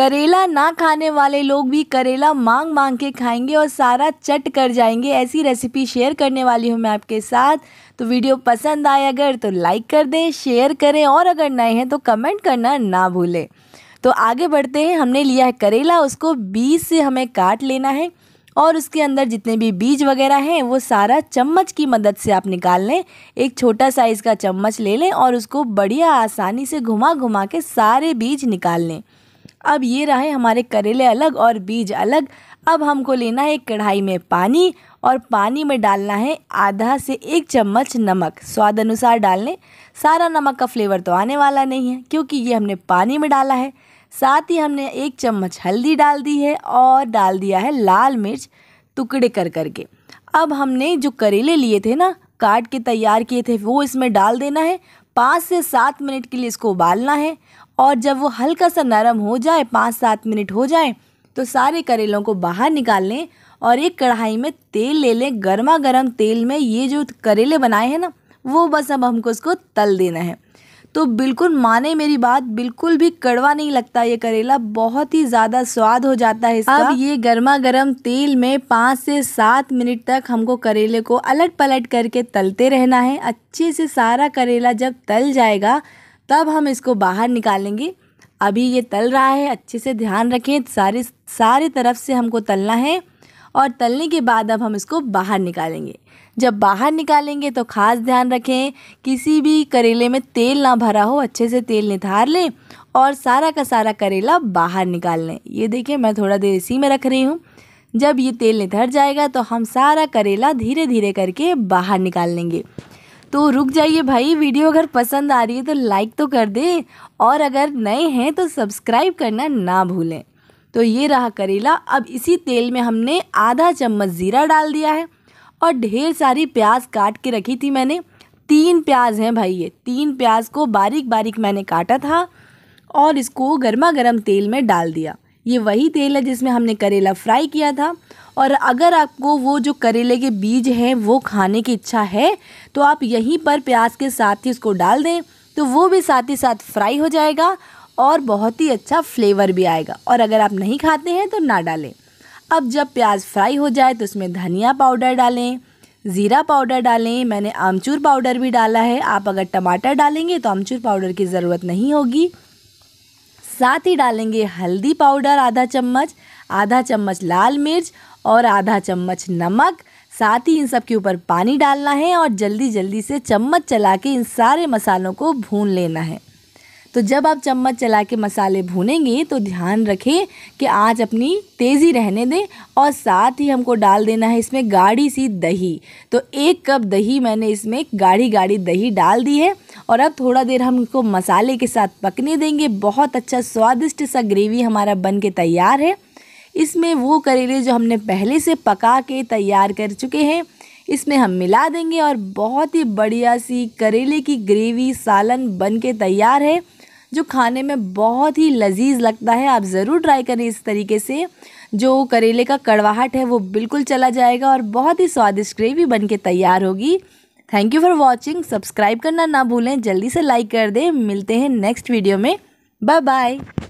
करेला ना खाने वाले लोग भी करेला मांग मांग के खाएंगे और सारा चट कर जाएंगे ऐसी रेसिपी शेयर करने वाली हूँ मैं आपके साथ तो वीडियो पसंद आए अगर तो लाइक कर दें शेयर करें और अगर नए हैं तो कमेंट करना ना भूलें तो आगे बढ़ते हैं हमने लिया है करेला उसको बीज से हमें काट लेना है और उसके अंदर जितने भी बीज वगैरह हैं वो सारा चम्मच की मदद से आप निकाल लें एक छोटा साइज़ का चम्मच ले लें और उसको बढ़िया आसानी से घुमा घुमा के सारे बीज निकाल लें अब ये रहे हमारे करेले अलग और बीज अलग अब हमको लेना है कढ़ाई में पानी और पानी में डालना है आधा से एक चम्मच नमक स्वाद अनुसार डाल लें सारा नमक का फ्लेवर तो आने वाला नहीं है क्योंकि ये हमने पानी में डाला है साथ ही हमने एक चम्मच हल्दी डाल दी है और डाल दिया है लाल मिर्च टुकड़े कर करके अब हमने जो करेले लिए थे ना काट के तैयार किए थे वो इसमें डाल देना है पाँच से सात मिनट के लिए इसको उबालना है और जब वो हल्का सा नरम हो जाए पाँच सात मिनट हो जाए तो सारे करेलों को बाहर निकाल लें और एक कढ़ाई में तेल ले लें गर्मा गर्म तेल में ये जो करेले बनाए हैं ना वो बस अब हमको उसको तल देना है तो बिल्कुल माने मेरी बात बिल्कुल भी कड़वा नहीं लगता ये करेला बहुत ही ज़्यादा स्वाद हो जाता है इसका अब ये गर्मा गर्म तेल में पाँच से सात मिनट तक हमको करेले को अलट पलट करके तलते रहना है अच्छे से सारा करेला जब तल जाएगा तब हम इसको बाहर निकालेंगे अभी ये तल रहा है अच्छे से ध्यान रखें सारे सारे तरफ से हमको तलना है और तलने के बाद अब हम इसको बाहर निकालेंगे जब बाहर निकालेंगे तो ख़ास ध्यान रखें किसी भी करेले में तेल ना भरा हो अच्छे से तेल निथार लें और सारा का सारा करेला बाहर निकाल लें ये देखें मैं थोड़ा देर इसी में रख रही हूँ जब ये तेल निथर जाएगा तो हम सारा करेला धीरे धीरे करके बाहर निकाल लेंगे तो रुक जाइए भाई वीडियो अगर पसंद आ रही है तो लाइक तो कर दें और अगर नए हैं तो सब्सक्राइब करना ना भूलें तो ये रहा करेला अब इसी तेल में हमने आधा चम्मच ज़ीरा डाल दिया है और ढेर सारी प्याज काट के रखी थी मैंने तीन प्याज हैं भाई ये तीन प्याज को बारीक बारीक मैंने काटा था और इसको गर्मा गर्म तेल में डाल दिया ये वही तेल है जिसमें हमने करेला फ्राई किया था और अगर आपको वो जो करेले के बीज हैं वो खाने की इच्छा है तो आप यहीं पर प्याज के साथ ही उसको डाल दें तो वो भी साथ ही साथ फ्राई हो जाएगा और बहुत ही अच्छा फ्लेवर भी आएगा और अगर आप नहीं खाते हैं तो ना डालें अब जब प्याज फ्राई हो जाए तो उसमें धनिया पाउडर डालें ज़ीरा पाउडर डालें मैंने आमचूर पाउडर भी डाला है आप अगर टमाटर डालेंगे तो आमचूर पाउडर की ज़रूरत नहीं होगी साथ ही डालेंगे हल्दी पाउडर आधा चम्मच आधा चम्मच लाल मिर्च और आधा चम्मच नमक साथ ही इन सब के ऊपर पानी डालना है और जल्दी जल्दी से चम्मच चला के इन सारे मसालों को भून लेना है तो जब आप चम्मच चला के मसाले भूनेंगे तो ध्यान रखें कि आँच अपनी तेज़ी रहने दें और साथ ही हमको डाल देना है इसमें गाढ़ी सी दही तो एक कप दही मैंने इसमें गाढ़ी गाढ़ी दही डाल दी है और अब थोड़ा देर हम इसको मसाले के साथ पकने देंगे बहुत अच्छा स्वादिष्ट सा ग्रेवी हमारा बन के तैयार है इसमें वो करेले जो हमने पहले से पका के तैयार कर चुके हैं इसमें हम मिला देंगे और बहुत ही बढ़िया सी करेले की ग्रेवी सालन बन के तैयार है जो खाने में बहुत ही लजीज लगता है आप ज़रूर ट्राई करें इस तरीके से जो करेले का कड़वाहट है वो बिल्कुल चला जाएगा और बहुत ही स्वादिष्ट ग्रेवी बन के तैयार होगी thank you for watching subscribe करना ना भूलें जल्दी से लाइक कर दें मिलते हैं नेक्स्ट वीडियो में बाय बाय